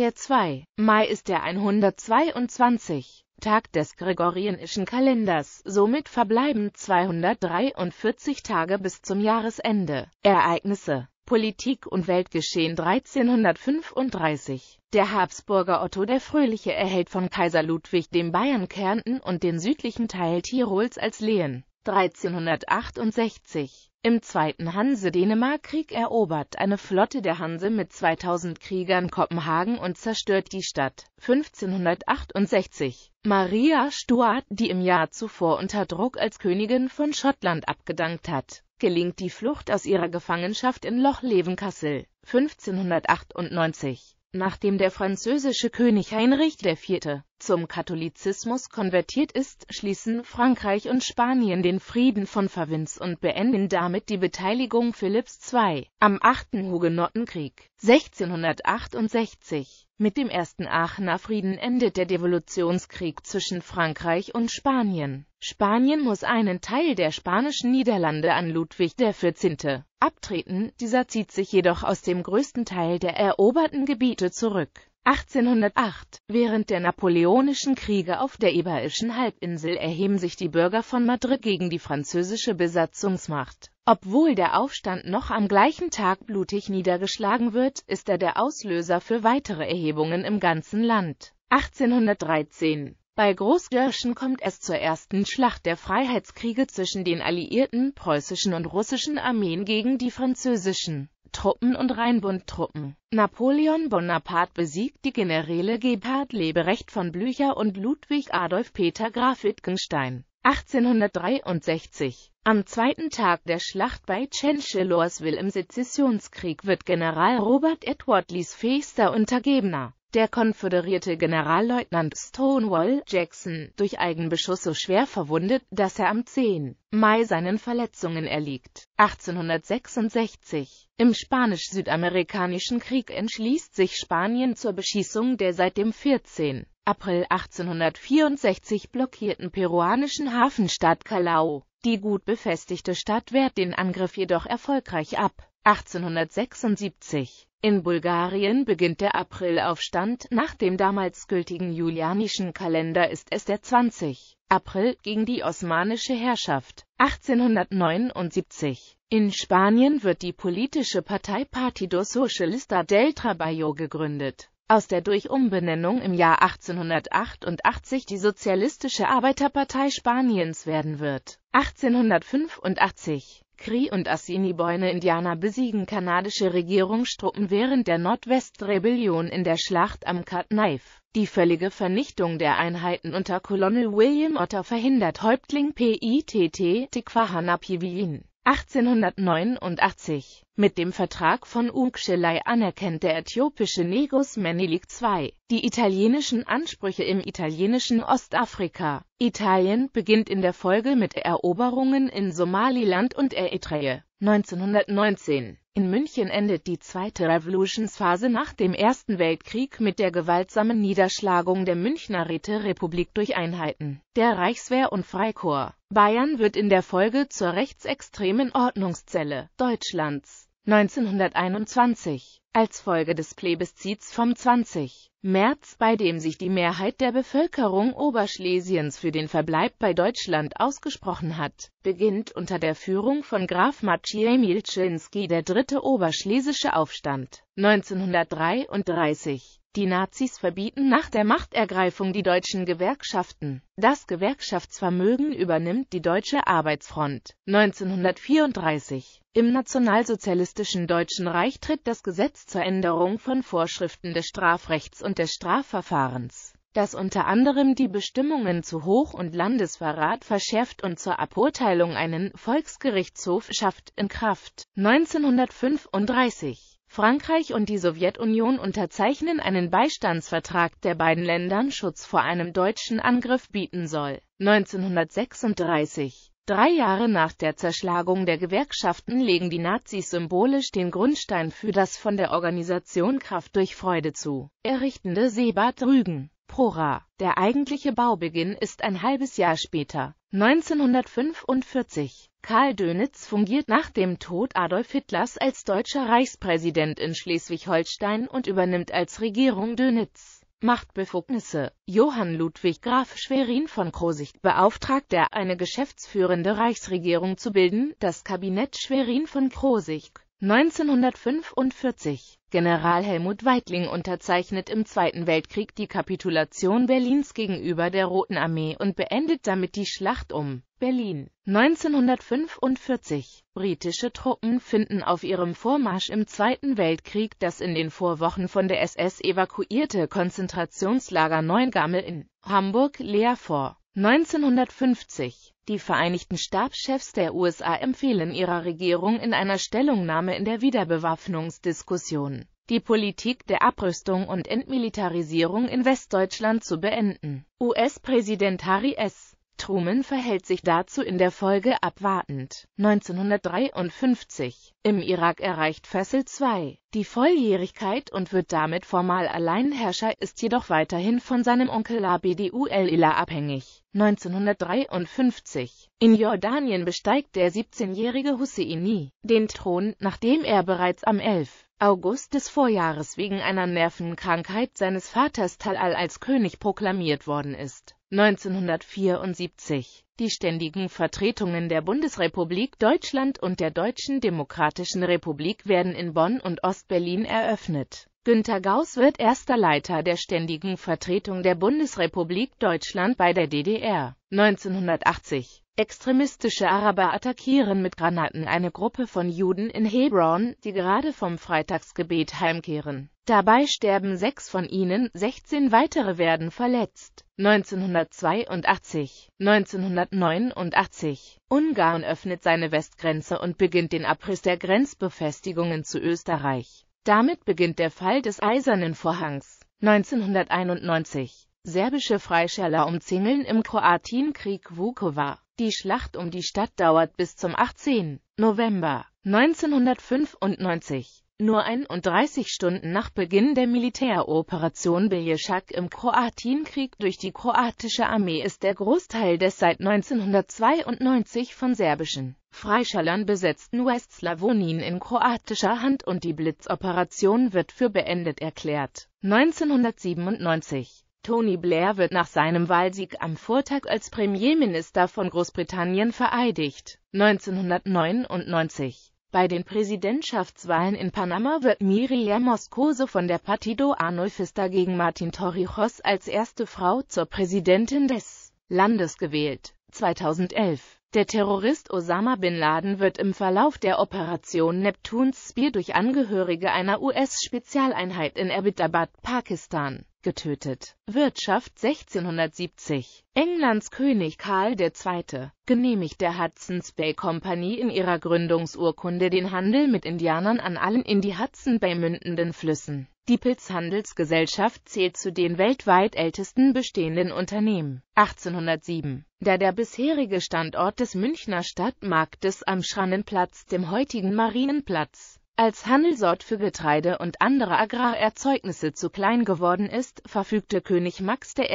Der 2. Mai ist der 122. Tag des gregorianischen Kalenders, somit verbleiben 243 Tage bis zum Jahresende. Ereignisse Politik und Weltgeschehen 1335. Der Habsburger Otto der Fröhliche erhält von Kaiser Ludwig dem Bayern Kärnten und den südlichen Teil Tirols als Lehen. 1368 im Zweiten Hanse-Dänemark-Krieg erobert eine Flotte der Hanse mit 2000 Kriegern Kopenhagen und zerstört die Stadt. 1568 Maria Stuart, die im Jahr zuvor unter Druck als Königin von Schottland abgedankt hat, gelingt die Flucht aus ihrer Gefangenschaft in Loch Levenkassel. 1598 Nachdem der französische König Heinrich IV zum Katholizismus konvertiert ist, schließen Frankreich und Spanien den Frieden von Favins und beenden damit die Beteiligung Philipps II am 8. Hugenottenkrieg 1668. Mit dem Ersten Aachener Frieden endet der Devolutionskrieg zwischen Frankreich und Spanien. Spanien muss einen Teil der spanischen Niederlande an Ludwig XIV. abtreten, dieser zieht sich jedoch aus dem größten Teil der eroberten Gebiete zurück. 1808, während der Napoleonischen Kriege auf der Iberischen Halbinsel erheben sich die Bürger von Madrid gegen die französische Besatzungsmacht. Obwohl der Aufstand noch am gleichen Tag blutig niedergeschlagen wird, ist er der Auslöser für weitere Erhebungen im ganzen Land. 1813 bei Großgirschen kommt es zur ersten Schlacht der Freiheitskriege zwischen den alliierten preußischen und russischen Armeen gegen die französischen. Truppen und Rheinbundtruppen. Napoleon Bonaparte besiegt die Generäle Gebhard Leberecht von Blücher und Ludwig Adolf Peter Graf Wittgenstein. 1863. Am zweiten Tag der Schlacht bei Chenchelorsville im Sezessionskrieg wird General Robert Edward Lees fähigster Untergebener. Der konföderierte Generalleutnant Stonewall Jackson, durch Eigenbeschuss so schwer verwundet, dass er am 10. Mai seinen Verletzungen erliegt. 1866 Im Spanisch-Südamerikanischen Krieg entschließt sich Spanien zur Beschießung der seit dem 14. April 1864 blockierten peruanischen Hafenstadt Callao. Die gut befestigte Stadt wehrt den Angriff jedoch erfolgreich ab. 1876 in Bulgarien beginnt der Aprilaufstand, nach dem damals gültigen julianischen Kalender ist es der 20. April gegen die osmanische Herrschaft 1879. In Spanien wird die politische Partei Partido Socialista del Trabajo gegründet aus der durch Umbenennung im Jahr 1888 die Sozialistische Arbeiterpartei Spaniens werden wird. 1885 Cree und Assiniboine Indianer besiegen kanadische Regierungstruppen während der Nordwestrebellion in der Schlacht am Cut Knife. Die völlige Vernichtung der Einheiten unter Colonel William Otter verhindert Häuptling PITT Tikva Hanapiwin. 1889. Mit dem Vertrag von Ukschelei anerkennt der äthiopische Negus Menelik II die italienischen Ansprüche im italienischen Ostafrika. Italien beginnt in der Folge mit Eroberungen in Somaliland und Eritrea. 1919. In München endet die zweite Revolutionsphase nach dem Ersten Weltkrieg mit der gewaltsamen Niederschlagung der Münchner Räterepublik durch Einheiten, der Reichswehr und Freikorps. Bayern wird in der Folge zur rechtsextremen Ordnungszelle Deutschlands 1921, als Folge des Plebiszits vom 20. März, bei dem sich die Mehrheit der Bevölkerung Oberschlesiens für den Verbleib bei Deutschland ausgesprochen hat, beginnt unter der Führung von Graf Maciej Milczynski der dritte oberschlesische Aufstand. 1933 die Nazis verbieten nach der Machtergreifung die deutschen Gewerkschaften. Das Gewerkschaftsvermögen übernimmt die Deutsche Arbeitsfront. 1934 im nationalsozialistischen Deutschen Reich tritt das Gesetz zur Änderung von Vorschriften des Strafrechts und des Strafverfahrens, das unter anderem die Bestimmungen zu Hoch- und Landesverrat verschärft und zur Aburteilung einen Volksgerichtshof schafft, in Kraft. 1935 Frankreich und die Sowjetunion unterzeichnen einen Beistandsvertrag, der beiden Ländern Schutz vor einem deutschen Angriff bieten soll. 1936 Drei Jahre nach der Zerschlagung der Gewerkschaften legen die Nazis symbolisch den Grundstein für das von der Organisation Kraft durch Freude zu errichtende Seebad Rügen. Prora. Der eigentliche Baubeginn ist ein halbes Jahr später, 1945. Karl Dönitz fungiert nach dem Tod Adolf Hitlers als deutscher Reichspräsident in Schleswig-Holstein und übernimmt als Regierung Dönitz Machtbefugnisse Johann Ludwig Graf Schwerin von Krosicht beauftragte, eine geschäftsführende Reichsregierung zu bilden, das Kabinett Schwerin von Krosicht 1945 General Helmut Weidling unterzeichnet im Zweiten Weltkrieg die Kapitulation Berlins gegenüber der Roten Armee und beendet damit die Schlacht um Berlin. 1945 Britische Truppen finden auf ihrem Vormarsch im Zweiten Weltkrieg das in den Vorwochen von der SS evakuierte Konzentrationslager Neuengamme in Hamburg leer vor 1950 Die Vereinigten Stabschefs der USA empfehlen ihrer Regierung in einer Stellungnahme in der Wiederbewaffnungsdiskussion, die Politik der Abrüstung und Entmilitarisierung in Westdeutschland zu beenden. US-Präsident Harry S Truman verhält sich dazu in der Folge abwartend. 1953 Im Irak erreicht Fessel II die Volljährigkeit und wird damit formal Alleinherrscher, ist jedoch weiterhin von seinem Onkel el Abdullah abhängig. 1953 In Jordanien besteigt der 17-jährige Husseini den Thron, nachdem er bereits am 11. August des Vorjahres wegen einer Nervenkrankheit seines Vaters Talal als König proklamiert worden ist. 1974 die ständigen Vertretungen der Bundesrepublik Deutschland und der Deutschen Demokratischen Republik werden in Bonn und Ostberlin eröffnet. Günter Gauss wird erster Leiter der ständigen Vertretung der Bundesrepublik Deutschland bei der DDR. 1980 Extremistische Araber attackieren mit Granaten eine Gruppe von Juden in Hebron, die gerade vom Freitagsgebet heimkehren Dabei sterben sechs von ihnen, 16 weitere werden verletzt. 1982, 1989. Ungarn öffnet seine Westgrenze und beginnt den Abriss der Grenzbefestigungen zu Österreich. Damit beginnt der Fall des Eisernen Vorhangs. 1991. Serbische Freischärler umzingeln im Kroatienkrieg Vukovar. Die Schlacht um die Stadt dauert bis zum 18. November 1995. Nur 31 Stunden nach Beginn der Militäroperation Bilješak im Kroatienkrieg durch die kroatische Armee ist der Großteil des seit 1992 von serbischen Freischallern besetzten Westslawonien in kroatischer Hand und die Blitzoperation wird für beendet erklärt. 1997 Tony Blair wird nach seinem Wahlsieg am Vortag als Premierminister von Großbritannien vereidigt. 1999 bei den Präsidentschaftswahlen in Panama wird Miriam Moscoso von der Partido Arnulfista gegen Martin Torrijos als erste Frau zur Präsidentin des Landes gewählt. 2011 der Terrorist Osama Bin Laden wird im Verlauf der Operation Neptun Spear durch Angehörige einer US-Spezialeinheit in Abbottabad, Pakistan, getötet. Wirtschaft 1670. Englands König Karl II. genehmigt der Hudson's Bay Company in ihrer Gründungsurkunde den Handel mit Indianern an allen in die Hudson Bay mündenden Flüssen. Die Pilzhandelsgesellschaft zählt zu den weltweit ältesten bestehenden Unternehmen. 1807. Da der bisherige Standort des Münchner Stadtmarktes am Schrannenplatz, dem heutigen Marienplatz, als Handelsort für Getreide und andere Agrarerzeugnisse zu klein geworden ist, verfügte König Max I.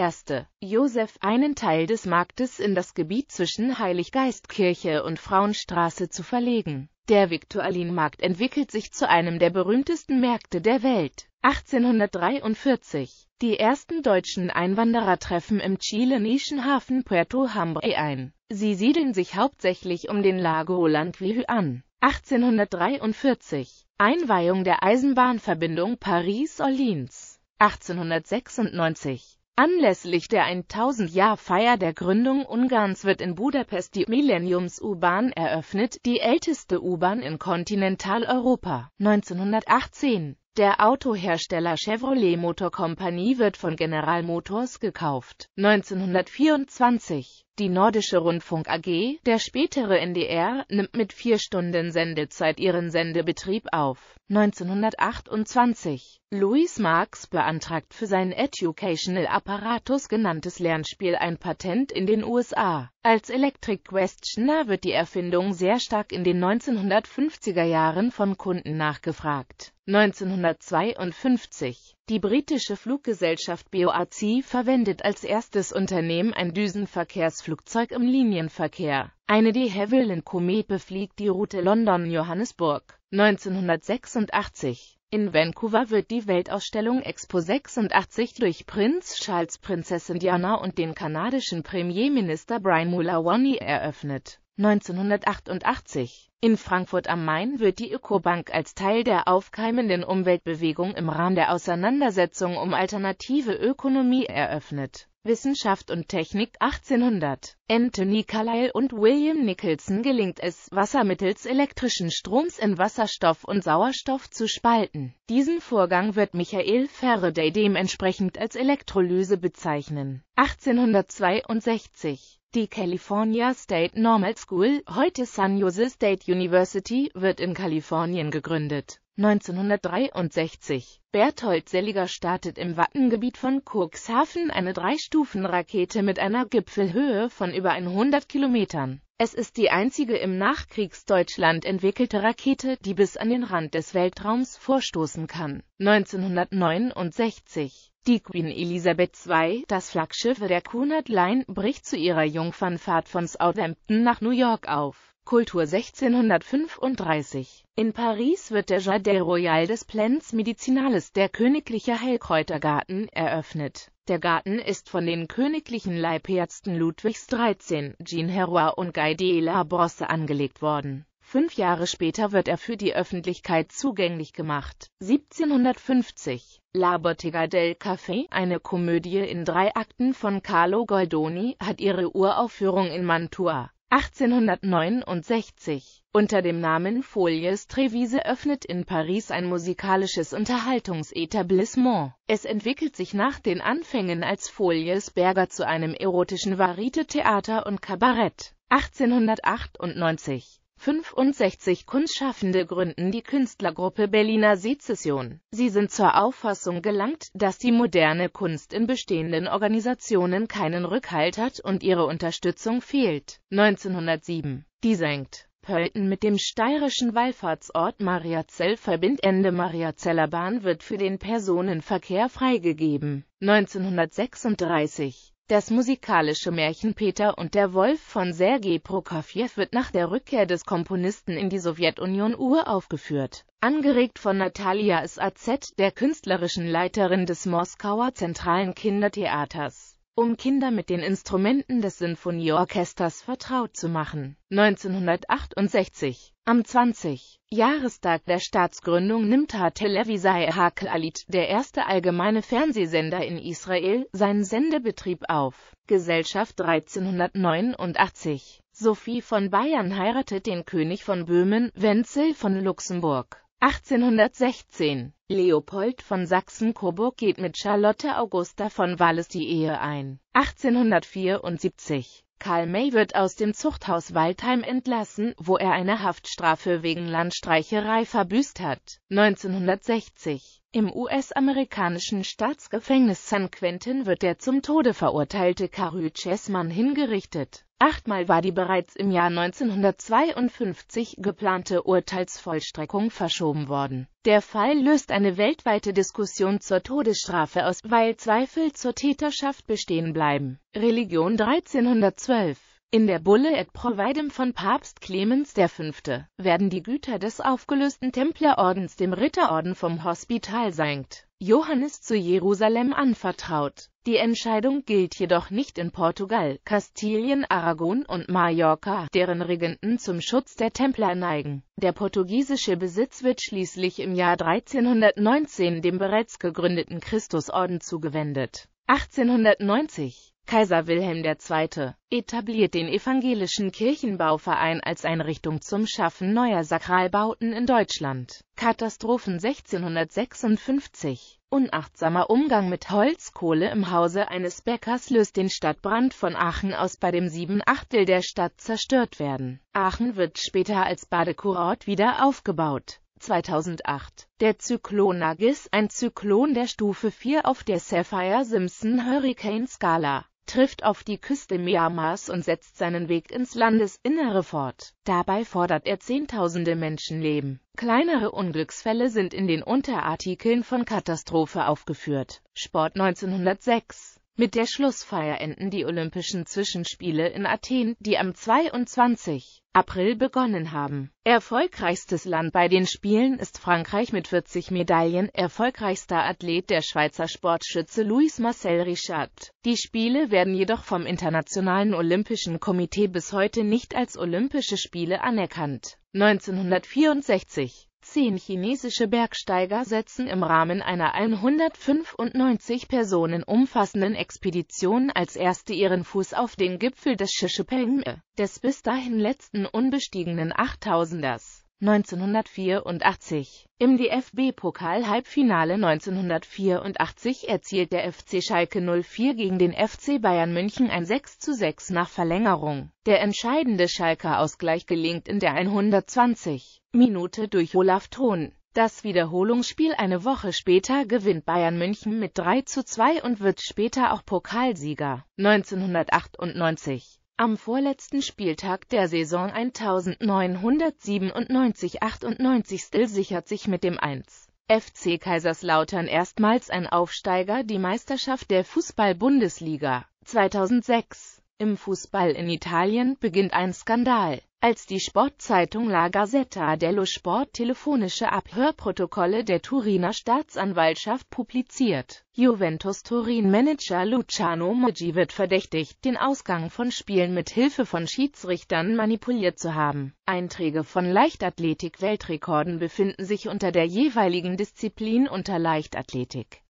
Josef einen Teil des Marktes in das Gebiet zwischen Heiliggeistkirche und Frauenstraße zu verlegen. Der Viktualienmarkt entwickelt sich zu einem der berühmtesten Märkte der Welt. 1843 Die ersten deutschen Einwanderer treffen im chilenischen Hafen Puerto Hambre ein. Sie siedeln sich hauptsächlich um den Lago Landquihü an. 1843 Einweihung der Eisenbahnverbindung Paris-Orleans 1896 Anlässlich der 1000-Jahr-Feier der Gründung Ungarns wird in Budapest die Millenniums-U-Bahn eröffnet, die älteste U-Bahn in Kontinentaleuropa. 1918 der Autohersteller Chevrolet Motor Company wird von General Motors gekauft. 1924 die Nordische Rundfunk AG, der spätere NDR, nimmt mit vier Stunden Sendezeit ihren Sendebetrieb auf. 1928. Louis Marx beantragt für sein Educational Apparatus genanntes Lernspiel ein Patent in den USA. Als Electric Questioner wird die Erfindung sehr stark in den 1950er Jahren von Kunden nachgefragt. 1952 die britische Fluggesellschaft BOAC verwendet als erstes Unternehmen ein Düsenverkehrsflugzeug im Linienverkehr. Eine de Havilland Comet befliegt die Route London-Johannesburg 1986. In Vancouver wird die Weltausstellung Expo 86 durch Prinz Charles, Prinzessin Diana und den kanadischen Premierminister Brian Mulawani eröffnet 1988. In Frankfurt am Main wird die Ökobank als Teil der aufkeimenden Umweltbewegung im Rahmen der Auseinandersetzung um alternative Ökonomie eröffnet. Wissenschaft und Technik 1800. Anthony Carlyle und William Nicholson gelingt es, Wasser mittels elektrischen Stroms in Wasserstoff und Sauerstoff zu spalten. Diesen Vorgang wird Michael Faraday dementsprechend als Elektrolyse bezeichnen. 1862 die California State Normal School, heute San Jose State University, wird in Kalifornien gegründet. 1963. Berthold Seliger startet im Wattengebiet von Cuxhaven eine Drei-Stufen-Rakete mit einer Gipfelhöhe von über 100 Kilometern. Es ist die einzige im Nachkriegsdeutschland entwickelte Rakete, die bis an den Rand des Weltraums vorstoßen kann. 1969 Die Queen Elizabeth II, das Flaggschiff der Cunard Line, bricht zu ihrer Jungfernfahrt von Southampton nach New York auf. Kultur 1635 In Paris wird der Jardin Royal des Plans Medizinales der königliche Heilkräutergarten, eröffnet. Der Garten ist von den königlichen Leibärzten Ludwigs XIII, Jean Herrois und Guy de la Brosse angelegt worden. Fünf Jahre später wird er für die Öffentlichkeit zugänglich gemacht. 1750 La Bottega del Café, eine Komödie in drei Akten von Carlo Goldoni, hat ihre Uraufführung in Mantua. 1869 unter dem Namen Folies Trevise öffnet in Paris ein musikalisches Unterhaltungsetablissement. Es entwickelt sich nach den Anfängen als Folies Berger zu einem erotischen Varieté-Theater und Kabarett. 1898 65 Kunstschaffende gründen die Künstlergruppe Berliner Sezession. Sie sind zur Auffassung gelangt, dass die moderne Kunst in bestehenden Organisationen keinen Rückhalt hat und ihre Unterstützung fehlt. 1907 Die Senkt Pölten mit dem steirischen Wallfahrtsort Mariazell Verbindende Mariazeller Bahn wird für den Personenverkehr freigegeben. 1936 das musikalische Märchen Peter und der Wolf von Sergei Prokofjew wird nach der Rückkehr des Komponisten in die Sowjetunion uraufgeführt. Angeregt von Natalia Saz, der künstlerischen Leiterin des Moskauer Zentralen Kindertheaters um Kinder mit den Instrumenten des Sinfonieorchesters vertraut zu machen. 1968, am 20. Jahrestag der Staatsgründung nimmt HaTelevisai Hakalit, der erste allgemeine Fernsehsender in Israel, seinen Sendebetrieb auf. Gesellschaft 1389 Sophie von Bayern heiratet den König von Böhmen, Wenzel von Luxemburg. 1816. Leopold von Sachsen-Coburg geht mit Charlotte Augusta von Wallis die Ehe ein. 1874. Karl May wird aus dem Zuchthaus Waldheim entlassen, wo er eine Haftstrafe wegen Landstreicherei verbüßt hat. 1960. Im US-amerikanischen Staatsgefängnis San Quentin wird der zum Tode verurteilte Carrie Chessman hingerichtet. Achtmal war die bereits im Jahr 1952 geplante Urteilsvollstreckung verschoben worden. Der Fall löst eine weltweite Diskussion zur Todesstrafe aus, weil Zweifel zur Täterschaft bestehen bleiben. Religion 1312 in der Bulle et Providem von Papst Clemens V. werden die Güter des aufgelösten Templerordens dem Ritterorden vom Hospital St. Johannes zu Jerusalem anvertraut. Die Entscheidung gilt jedoch nicht in Portugal, Kastilien, Aragon und Mallorca, deren Regenten zum Schutz der Templer neigen. Der portugiesische Besitz wird schließlich im Jahr 1319 dem bereits gegründeten Christusorden zugewendet. 1890 Kaiser Wilhelm II., etabliert den evangelischen Kirchenbauverein als Einrichtung zum Schaffen neuer Sakralbauten in Deutschland. Katastrophen 1656 Unachtsamer Umgang mit Holzkohle im Hause eines Bäckers löst den Stadtbrand von Aachen aus, bei dem sieben Achtel der Stadt zerstört werden. Aachen wird später als Badekurort wieder aufgebaut. 2008. Der Zyklon Nagis, ein Zyklon der Stufe 4 auf der Sapphire-Simpson-Hurricane-Skala trifft auf die Küste Myanmars und setzt seinen Weg ins Landesinnere fort. Dabei fordert er Zehntausende Menschenleben. Kleinere Unglücksfälle sind in den Unterartikeln von Katastrophe aufgeführt. Sport 1906 mit der Schlussfeier enden die Olympischen Zwischenspiele in Athen, die am 22. April begonnen haben. Erfolgreichstes Land bei den Spielen ist Frankreich mit 40 Medaillen, erfolgreichster Athlet der Schweizer Sportschütze Louis Marcel Richard. Die Spiele werden jedoch vom Internationalen Olympischen Komitee bis heute nicht als Olympische Spiele anerkannt. 1964 Zehn chinesische Bergsteiger setzen im Rahmen einer 195 Personen umfassenden Expedition als erste ihren Fuß auf den Gipfel des Shishipeng, des bis dahin letzten unbestiegenen Achttausenders. 1984. Im DFB-Pokal-Halbfinale 1984 erzielt der FC Schalke 04 gegen den FC Bayern München ein 6:6 nach Verlängerung. Der entscheidende Schalker Ausgleich gelingt in der 120. Minute durch Olaf Thon. Das Wiederholungsspiel eine Woche später gewinnt Bayern München mit 3:2 und wird später auch Pokalsieger. 1998 am vorletzten Spieltag der Saison 1997-98 sichert sich mit dem 1. FC Kaiserslautern erstmals ein Aufsteiger die Meisterschaft der Fußball-Bundesliga. 2006 Im Fußball in Italien beginnt ein Skandal als die Sportzeitung La Gazzetta dello Sport telefonische Abhörprotokolle der Turiner Staatsanwaltschaft publiziert. Juventus Turin Manager Luciano Moggi wird verdächtigt, den Ausgang von Spielen mit Hilfe von Schiedsrichtern manipuliert zu haben. Einträge von Leichtathletik-Weltrekorden befinden sich unter der jeweiligen Disziplin unter Leichtathletik.